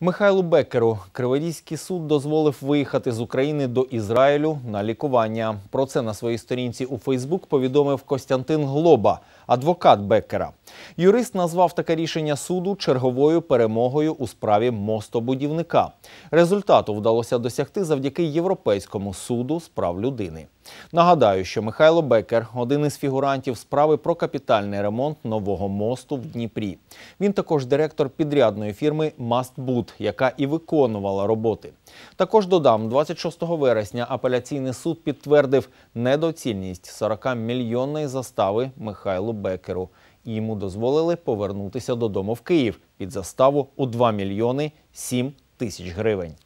Михайлу Беккеру Криворізький суд дозволив виїхати з України до Ізраїлю на лікування. Про це на своїй сторінці у Фейсбук повідомив Костянтин Глоба, адвокат Беккера. Юрист назвав таке рішення суду черговою перемогою у справі мостобудівника. Результату вдалося досягти завдяки Європейському суду справ людини. Нагадаю, що Михайло Бекер один із фігурантів справи про капітальний ремонт нового мосту в Дніпрі. Він також директор підрядної фірми Мастбуд, яка і виконувала роботи. Також додам, 26 вересня апеляційний суд підтвердив недоцільність 40-мільйонної застави Михайлу Бекеру йому дозволили повернутися додому в Київ під заставу у 2 мільйони 7 тисяч гривень.